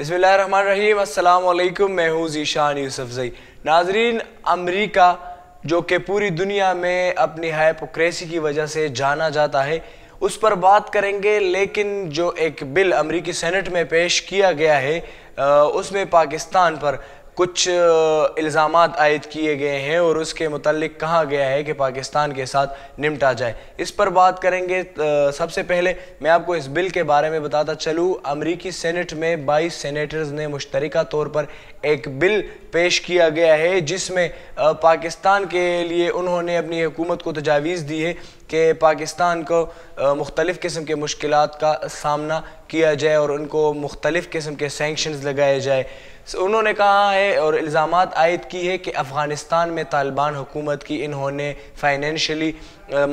वालेकुम मैं हूँ ज़ीशान यूसफ़ई नाजरीन अमरीका जो कि पूरी दुनिया में अपनी हाइपोक्रेसी की वजह से जाना जाता है उस पर बात करेंगे लेकिन जो एक बिल अमरीकी सेनेट में पेश किया गया है उसमें पाकिस्तान पर कुछ इल्ज़ाम आयद किए गए हैं और उसके मतलब कहा गया है कि पाकिस्तान के साथ निमटा जाए इस पर बात करेंगे सबसे पहले मैं आपको इस बिल के बारे में बताता चलूँ अमरीकी सेनेट में बाईस सेनेटर्स ने मुश्तर तौर पर एक बिल पेश किया गया है जिसमें पाकिस्तान के लिए उन्होंने अपनी हुकूमत को तजावीज़ दी है कि पाकिस्तान को मुख्तलिफ़ किस्म के मुश्किल का सामना किया जाए और उनको मुख्तलिफ़ किस्म के सेंक्शन लगाए जाए उन्होंने कहा है और इल्ज़ाम आयद की है कि अफ़गानिस्तान में तालिबान हुकूमत की इन्होंने फाइनेंशली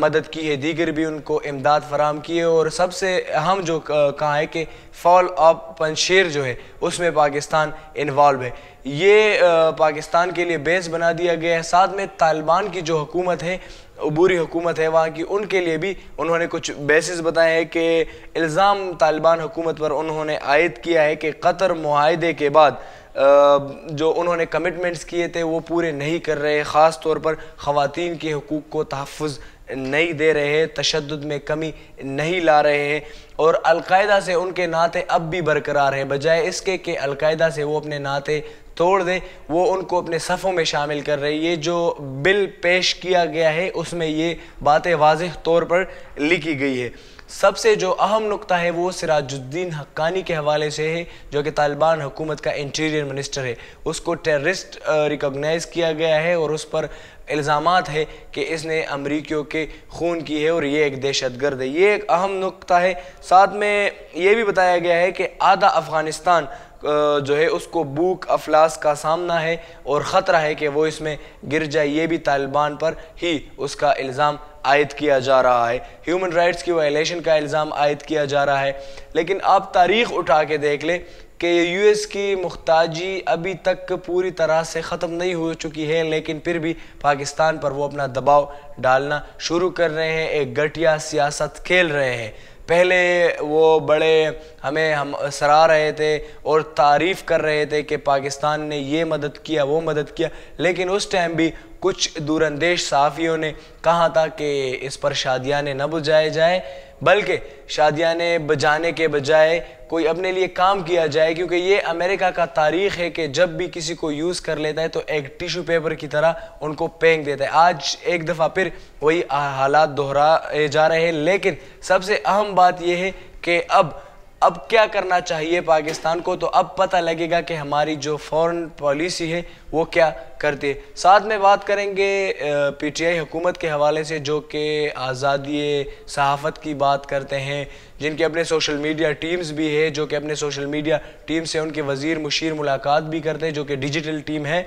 मदद की है दीगर भी उनको इमदाद फराम की है और सबसे अहम जो कहा है कि फॉल ऑफ पंशेर जो है उसमें पाकिस्तान इन्वॉल्व है ये पाकिस्तान के लिए बेस बना दिया गया है साथ में तालिबान की जो हुकूमत है अबूरी हुकूमत है वहाँ की उनके लिए भी उन्होंने कुछ बेसिस बताए हैं कि इल्ज़ाम तालिबान हुकूमत पर उन्होंने आयद किया है कि कतर माहे के बाद जो उन्होंने कमिटमेंट्स किए थे वो पूरे नहीं कर रहे ख़ास तौर पर ख़वान के हकूक़ को तहफ़ नहीं दे रहे हैं तशद में कमी नहीं ला रहे हैं और अलकायदा से उनके नाते अब भी बरकरार हैं बजाय इसके कि अलकायदा से वो अपने नाते तोड़ दें वो उनको अपने सफ़ों में शामिल कर रही है जो बिल पेश किया गया है उसमें ये बातें वाज तौर पर लिखी गई है सबसे जो अहम नुकता है वो सिराजुद्दीन हक्कानी के हवाले से है जो कि तालिबान हुकूमत का इंटीरियर मिनिस्टर है उसको टेररिस्ट रिकॉग्नाइज किया गया है और उस पर इल्ज़ाम है कि इसने अमरीकियों के खून की है और ये एक दहशत गर्द है ये एक अहम नुकता है साथ में ये भी बताया गया है कि आधा अफ़गानिस्तान जो है उसको बुक अफलास का सामना है और ख़तरा है कि वो इसमें गिर जाए ये भी तालिबान पर ही उसका इल्ज़ाम आयद किया जा रहा है ह्यूमन राइट्स की वायलेशन का इल्ज़ाम आयद किया जा रहा है लेकिन आप तारीख उठा के देख लें कि यू एस की मुख्ताजी अभी तक पूरी तरह से ख़त्म नहीं हो चुकी है लेकिन फिर भी पाकिस्तान पर वो अपना दबाव डालना शुरू कर रहे हैं एक घटिया सियासत खेल रहे हैं पहले वो बड़े हमें हम सरा रहे थे और तारीफ़ कर रहे थे कि पाकिस्तान ने ये मदद किया वो मदद किया लेकिन उस टाइम भी कुछ दूरंदेश साफियों ने कहा था कि इस पर शादियाँ ने न बुझाए जाए बल्कि शादियाँ ने बजाने के बजाय कोई अपने लिए काम किया जाए क्योंकि ये अमेरिका का तारीख है कि जब भी किसी को यूज़ कर लेता है तो एक टिशू पेपर की तरह उनको पेंक देता है आज एक दफ़ा फिर वही हालात दोहराए जा रहे हैं लेकिन सबसे अहम बात यह है कि अब अब क्या करना चाहिए पाकिस्तान को तो अब पता लगेगा कि हमारी जो फॉरेन पॉलिसी है वो क्या करती है साथ में बात करेंगे पीटीआई हुकूमत के हवाले से जो कि आज़ादी सहाफ़त की बात करते हैं जिनके अपने सोशल मीडिया टीम्स भी है जो कि अपने सोशल मीडिया टीम से उनके वज़ी मुशीर मुलाकात भी करते हैं जो कि डिजिटल टीम है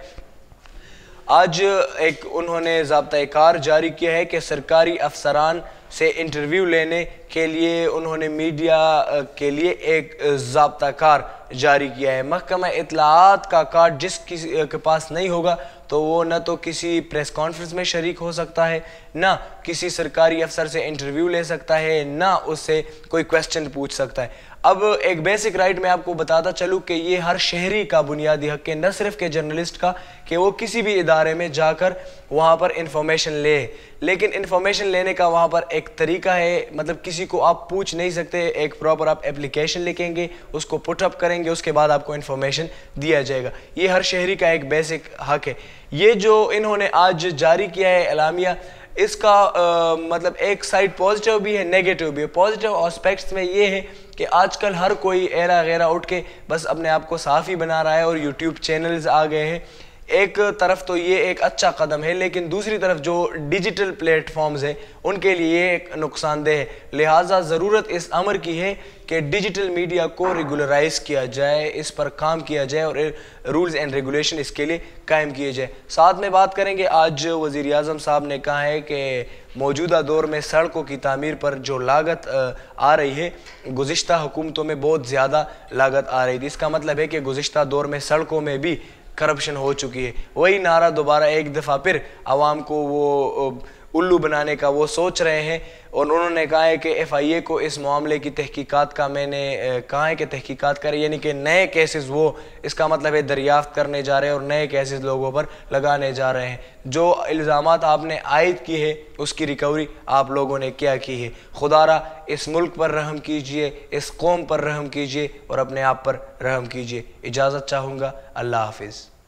आज एक उन्होंने जबता कार जारी किया है कि सरकारी अफसरान से इंटरव्यू लेने के लिए उन्होंने मीडिया के लिए एक जबता कार जारी किया है महकमा इतलात का कार्ड जिस किसी के पास नहीं होगा तो वो न तो किसी प्रेस कॉन्फ्रेंस में शरीक हो सकता है ना किसी सरकारी अफसर से इंटरव्यू ले सकता है ना उससे कोई क्वेश्चन पूछ सकता है अब एक बेसिक राइट मैं आपको बताता चलूँ कि ये हर शहरी का बुनियादी हक है न सिर्फ के जर्नलिस्ट का कि वो किसी भी इदारे में जाकर वहाँ पर इंफॉर्मेशन ले लेकिन इंफॉर्मेशन लेने का वहाँ पर एक तरीका है मतलब किसी को आप पूछ नहीं सकते एक प्रॉपर आप एप्लीकेशन लिखेंगे उसको पुटअप करेंगे उसके बाद आपको इन्फॉर्मेशन दिया जाएगा ये हर शहरी का एक बेसिक हक है ये जो इन्होंने आज जारी किया है अलामिया इसका आ, मतलब एक साइड पॉजिटिव भी है नेगेटिव भी है पॉजिटिव आस्पेक्ट्स में ये है कि आजकल हर कोई एरा गैरा उठ के बस अपने आप को साफ ही बना रहा है और यूट्यूब चैनल्स आ गए हैं एक तरफ तो ये एक अच्छा कदम है लेकिन दूसरी तरफ जो डिजिटल प्लेटफॉर्म्स हैं उनके लिए एक नुकसानदेह है लिहाजा ज़रूरत इस अमर की है कि डिजिटल मीडिया को रेगुलराइज किया जाए इस पर काम किया जाए और रूल्स एंड रेगुलेशन इसके लिए कायम किए जाए साथ में बात करेंगे आज वज़ी अजम साहब ने कहा है कि मौजूदा दौर में सड़कों की तमीर पर जो लागत आ रही है गुज्त हुकूमतों में बहुत ज़्यादा लागत आ रही थी इसका मतलब है कि गुज्त दौर में सड़कों में भी करप्शन हो चुकी है वही नारा दोबारा एक दफ़ा फिर आवाम को वो उल्लू बनाने का वो सोच रहे हैं और उन्होंने कहा है कि एफआईए को इस मामले की तहकीकात का मैंने कहा है कि तहकीकात करें यानी कि नए केसेस वो इसका मतलब है दरियाफ्त करने जा रहे हैं और नए केसेस लोगों पर लगाने जा रहे हैं जो इल्ज़ाम आपने आयद की है उसकी रिकवरी आप लोगों ने क्या की है खुदारा इस मुल्क पर रहम कीजिए इस कौम पर रहम कीजिए और अपने आप पर रहम कीजिए इजाज़त चाहूँगा अल्लाह हाफिज़